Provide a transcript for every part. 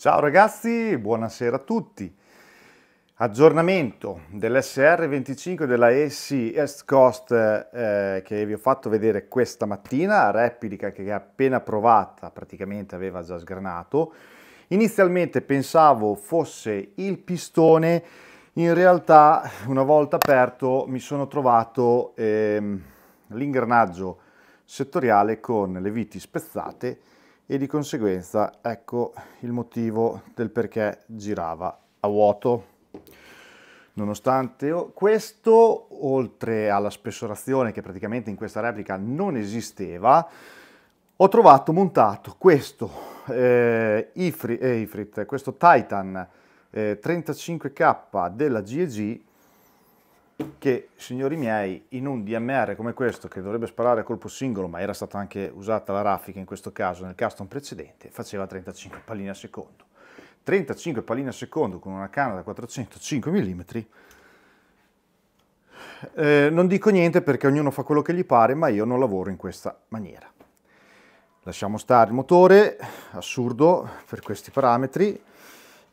Ciao ragazzi, buonasera a tutti. Aggiornamento dell'SR25 della EC East Coast eh, che vi ho fatto vedere questa mattina, replica che è appena provata, praticamente aveva già sgranato. Inizialmente pensavo fosse il pistone, in realtà una volta aperto mi sono trovato eh, l'ingranaggio settoriale con le viti spezzate e di conseguenza ecco il motivo del perché girava a vuoto. Nonostante questo, oltre alla spessorazione che praticamente in questa replica non esisteva, ho trovato montato questo, eh, Ifrit, eh, Ifrit, questo Titan eh, 35K della GEG che, signori miei, in un DMR come questo, che dovrebbe sparare a colpo singolo, ma era stata anche usata la raffica in questo caso nel custom precedente, faceva 35 palline al secondo. 35 palline al secondo con una canna da 405 mm, eh, non dico niente perché ognuno fa quello che gli pare, ma io non lavoro in questa maniera. Lasciamo stare il motore, assurdo per questi parametri.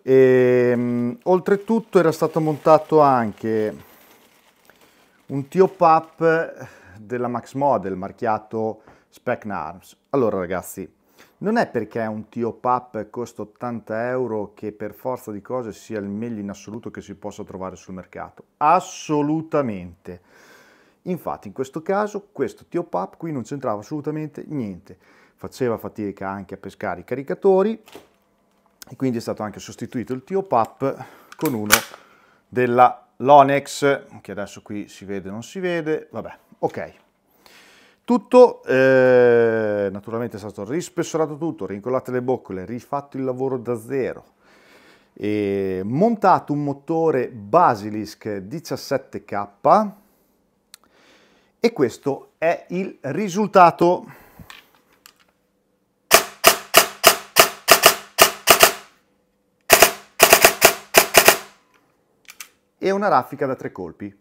E, ehm, oltretutto era stato montato anche un top up della Max Model marchiato Spec Arms. Allora ragazzi, non è perché un top up costa 80 euro che per forza di cose sia il meglio in assoluto che si possa trovare sul mercato. Assolutamente. Infatti in questo caso questo top up qui non c'entrava assolutamente niente. Faceva fatica anche a pescare i caricatori e quindi è stato anche sostituito il top up con uno della l'Onex, che adesso qui si vede non si vede, vabbè, ok. Tutto, eh, naturalmente è stato rispessorato tutto, rincollate le boccole, rifatto il lavoro da zero, e montato un motore Basilisk 17K e questo è il risultato. e una raffica da tre colpi.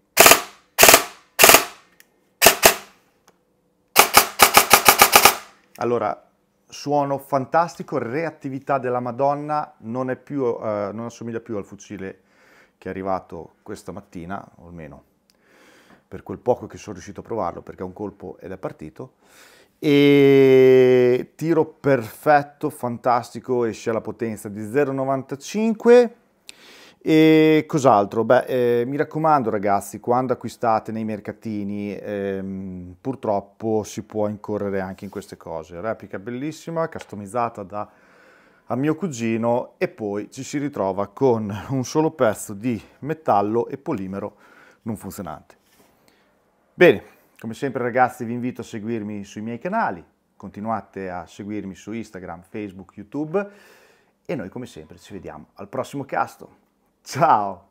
Allora, suono fantastico, reattività della Madonna, non, più, eh, non assomiglia più al fucile che è arrivato questa mattina, o almeno per quel poco che sono riuscito a provarlo, perché è un colpo ed è partito. E tiro perfetto, fantastico, esce alla potenza di 0,95 e cos'altro? Beh, eh, mi raccomando ragazzi, quando acquistate nei mercatini ehm, purtroppo si può incorrere anche in queste cose. Replica bellissima, customizzata da a mio cugino e poi ci si ritrova con un solo pezzo di metallo e polimero non funzionante. Bene, come sempre ragazzi vi invito a seguirmi sui miei canali, continuate a seguirmi su Instagram, Facebook, YouTube e noi come sempre ci vediamo al prossimo casto. Tchau!